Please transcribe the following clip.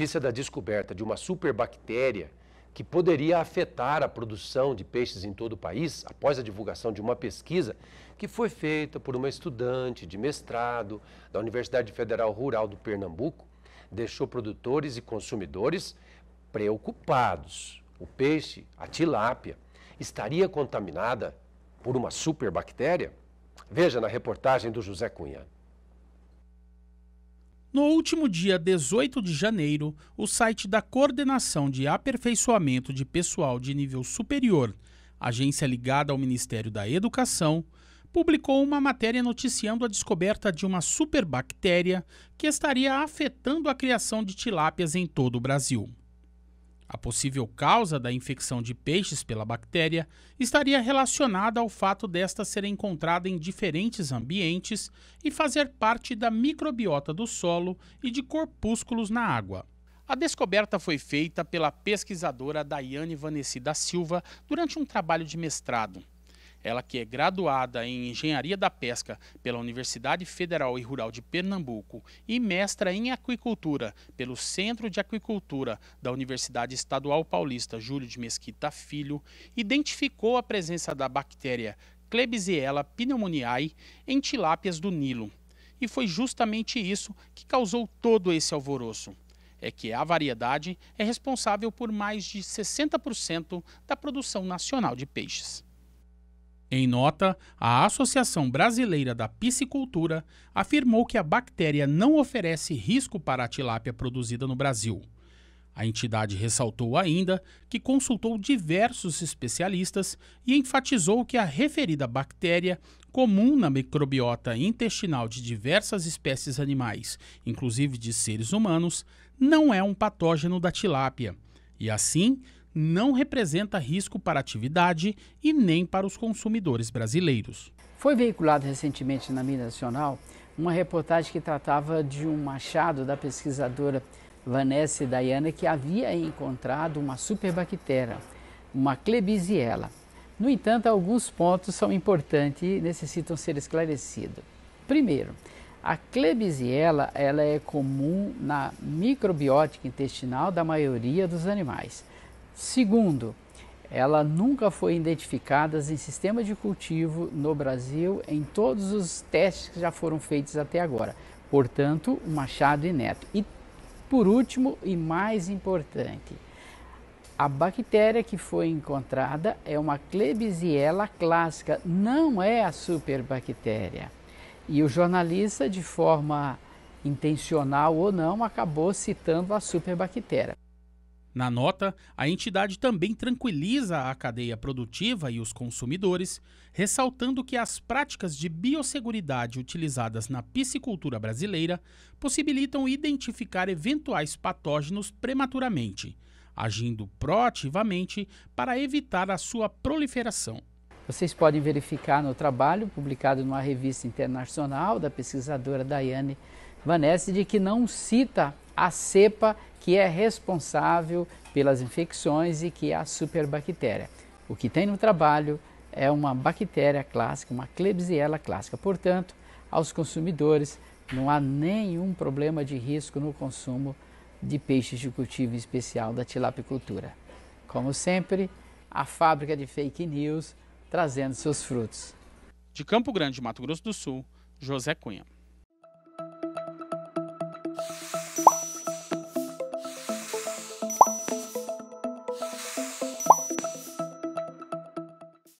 notícia da descoberta de uma superbactéria que poderia afetar a produção de peixes em todo o país, após a divulgação de uma pesquisa que foi feita por uma estudante de mestrado da Universidade Federal Rural do Pernambuco, deixou produtores e consumidores preocupados. O peixe, a tilápia, estaria contaminada por uma superbactéria? Veja na reportagem do José Cunha. No último dia 18 de janeiro, o site da Coordenação de Aperfeiçoamento de Pessoal de Nível Superior, agência ligada ao Ministério da Educação, publicou uma matéria noticiando a descoberta de uma superbactéria que estaria afetando a criação de tilápias em todo o Brasil. A possível causa da infecção de peixes pela bactéria estaria relacionada ao fato desta ser encontrada em diferentes ambientes e fazer parte da microbiota do solo e de corpúsculos na água. A descoberta foi feita pela pesquisadora Daiane Vanessi da Silva durante um trabalho de mestrado. Ela que é graduada em Engenharia da Pesca pela Universidade Federal e Rural de Pernambuco e mestra em Aquicultura pelo Centro de Aquicultura da Universidade Estadual Paulista Júlio de Mesquita Filho, identificou a presença da bactéria Klebsiella pneumoniae em tilápias do Nilo. E foi justamente isso que causou todo esse alvoroço é que a variedade é responsável por mais de 60% da produção nacional de peixes. Em nota, a Associação Brasileira da Piscicultura afirmou que a bactéria não oferece risco para a tilápia produzida no Brasil. A entidade ressaltou ainda que consultou diversos especialistas e enfatizou que a referida bactéria, comum na microbiota intestinal de diversas espécies animais, inclusive de seres humanos, não é um patógeno da tilápia e, assim, não representa risco para a atividade e nem para os consumidores brasileiros. Foi veiculado recentemente na mídia nacional uma reportagem que tratava de um machado da pesquisadora Vanessa Dayana que havia encontrado uma superbactéria, uma Klebsiella. No entanto, alguns pontos são importantes e necessitam ser esclarecidos. Primeiro, a Klebsiella ela é comum na microbiótica intestinal da maioria dos animais. Segundo, ela nunca foi identificada em sistema de cultivo no Brasil em todos os testes que já foram feitos até agora. Portanto, Machado e Neto. E por último e mais importante, a bactéria que foi encontrada é uma Klebsiella clássica, não é a superbactéria. E o jornalista, de forma intencional ou não, acabou citando a superbactéria. Na nota, a entidade também tranquiliza a cadeia produtiva e os consumidores, ressaltando que as práticas de biosseguridade utilizadas na piscicultura brasileira possibilitam identificar eventuais patógenos prematuramente, agindo proativamente para evitar a sua proliferação. Vocês podem verificar no trabalho publicado numa revista internacional da pesquisadora Daiane Vanessa de que não cita a cepa que é responsável pelas infecções e que é a superbactéria. O que tem no trabalho é uma bactéria clássica, uma Klebsiella clássica. Portanto, aos consumidores não há nenhum problema de risco no consumo de peixes de cultivo especial da tilapicultura. Como sempre, a fábrica de fake news trazendo seus frutos. De Campo Grande, Mato Grosso do Sul, José Cunha.